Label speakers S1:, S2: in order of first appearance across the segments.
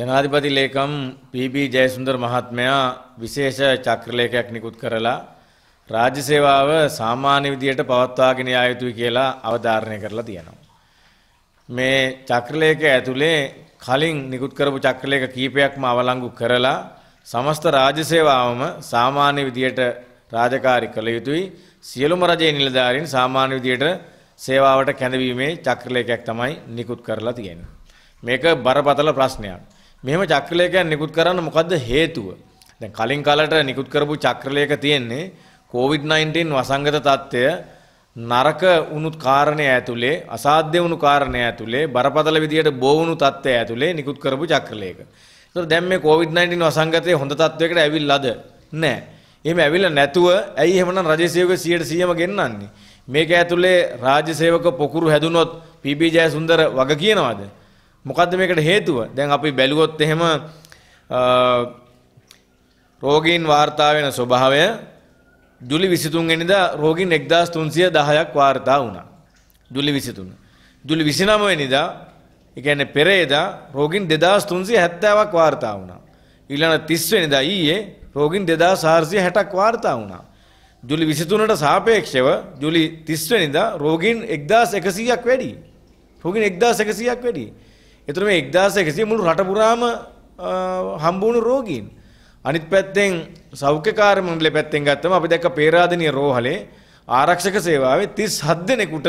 S1: ජනාධිපති ලේකම් පීබී ජයසුන්දර මහත්මයා විශේෂ චක්‍රලේඛයක් නිකුත් කරලා රාජ්‍ය සේවාව සාමාන්‍ය විදියට පවත්වාගෙන යා යුතුයි කියලා අවධාරණය කරලා තියෙනවා. මේ චක්‍රලේඛය ඇතුලේ කලින් නිකුත් කරපු චක්‍රලේඛ කීපයක්ම අවලංගු කරලා සමස්ත රාජ්‍ය සේවාවම සාමාන්‍ය විදියට රාජකාරී කළ යුතුයි. සියලුම රජයේ නිලධාරීන් සාමාන්‍ය විදියට සේවාවට කැඳවීමේ චක්‍රලේඛයක් තමයි නිකුත් කරලා තියෙන්නේ. මේක බරපතල ප්‍රශ්නයක්. මෙහෙම චක්‍රලේඛයක් නිකුත් කරන්න මොකද්ද හේතුව? දැන් කලින් කාලට නිකුත් කරපු චක්‍රලේඛ තියෙන්නේ COVID-19 වසංගත తত্ত্বය නරක වුණු කාරණේ ඇතුලේ අසාධ්‍ය වුණු කාරණේ ඇතුලේ බරපතල විදියට බෝ වුණු తত্ত্বය ඇතුලේ නිකුත් කරපු චක්‍රලේඛ. ඒතර දැන් මේ COVID-19 වසංගතයේ හොඳ తত্ত্বයකට ඇවිල්ලාද? නැහැ. එහෙම ඇවිල්ලා නැතුව ඇයි එහෙමනම් රජයේ සේවක 100%ම ගෙන්නන්නේ? මේක ඇතුලේ රාජ්‍ය සේවක පොකුරු හැදුනොත් පීබී ජයසුන්දර වග කියනවාද? මොකක්ද මේකට හේතුව දැන් අපි බැලුවොත් එහෙම රෝගීන් වාර්තා වෙන ස්වභාවය ජුලි 23 වෙනිදා රෝගීන් 1310ක් වාර්තා වුණා. ජුලි 23. ජුලි 29 වෙනිදා ඒ කියන්නේ පෙරේදා රෝගීන් 2370ක් වාර්තා වුණා. ඊළඟ 30 වෙනිදා ඊයේ රෝගීන් 2460ක් වාර්තා වුණා. ජුලි 23ට සාපේක්ෂව ජුලි 30 වෙනිදා රෝගීන් 1100ක් වැඩි. රෝගීන් 1100ක් වැඩි. එතකොට මේ 1100 මුළු රට පුරාම හම්බ වුණු රෝගීන්. අනිත් පැත්තෙන් සෞඛ්‍යකාර මණ්ඩලය පැත්තෙන් ගත්තම අපි දැක්ක පේරාදෙණිය රෝහලේ ආරක්ෂක සේවාවේ 37 දෙනෙකුට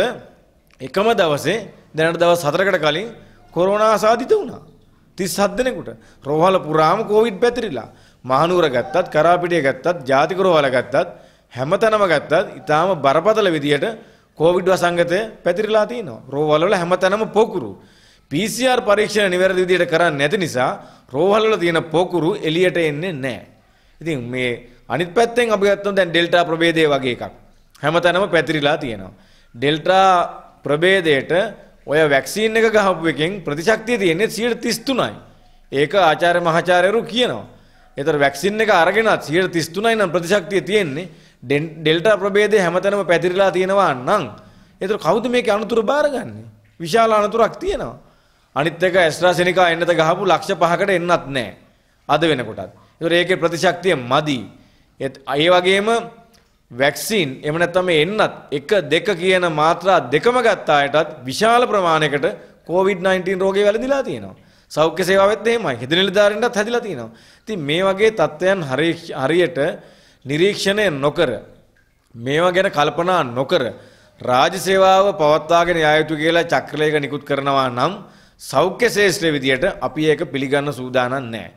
S1: එකම දවසේ දැනට දවස් 4කට කලින් කොරෝනා සාධිත වුණා. 37 දෙනෙකුට රෝහල පුරාම කොවිඩ් පැතිරිලා. මහනුවර ගත්තත්, කරාපිටිය ගත්තත්, ජාතික රෝහල ගත්තත්, හැමතැනම ගත්තත් ඊටාම බරපතල විදියට කොවිඩ් වසංගතය පැතිරිලා තිනවා. රෝහල වල හැමතැනම පොකුරු. PCR පරීක්ෂණ නිවැරදි විදිහට කරන්නේ නැති නිසා රෝහල් වල තියෙන පොකුරු එළියට එන්නේ නැහැ. ඉතින් මේ අනිත් පැත්තෙන් අපි ගත්තොත් දැන් ඩෙල්ටා ප්‍රභේදය වගේ එකක් හැමතැනම පැතිරිලා තියෙනවා. ඩෙල්ටා ප්‍රභේදයට ඔය වැක්සීන් එක ගහපු එකෙන් ප්‍රතිශක්තිය තියෙන්නේ 133යි. ඒක ආචාර්ය මහාචාර්යවරු කියනවා. ඒතර වැක්සින් එක අරගෙනත් 133යි නම් ප්‍රතිශක්තිය තියෙන්නේ. ඩෙල්ටා ප්‍රභේදය හැමතැනම පැතිරිලා තියෙනවා නම් ඒතර කවුද මේකේ අනුතර බාරගන්නේ? විශාල අනුතරක් තියෙනවා. අනිත් එක ඇස්ට්‍රාසෙනිකා එන්නත ගහපු ලක්ෂ 5කට එන්නත් නැහැ. අද වෙනකොටත්. ඒතර ඒකේ ප්‍රතිශක්තිය මදි. ඒ වගේම වැක්සින් එහෙම නැත්නම් මේ එන්නත් 1 2 කියන මාත්‍රා දෙකම ගත්ත අයටත් විශාල ප්‍රමාණයකට COVID-19 රෝගේ වැළඳිලා තියෙනවා. සෞඛ්‍ය සේවාවෙත් එහෙමයි. හෙද නිලධාරීන්ටත් හැදිලා තියෙනවා. ඉතින් මේ වගේ තත්ත්වයන් හරියට නිරීක්ෂණය නොකර මේවා ගැන කල්පනා නොකර රාජ්‍ය සේවාව පවත්වාගෙන යා යුතු කියලා චක්‍රලේඛ නිකුත් කරනවා නම් සෞඛ්‍ය ශේෂත්‍රය විදියට අපි ඒක පිළිගන්න සූදානම් නෑ.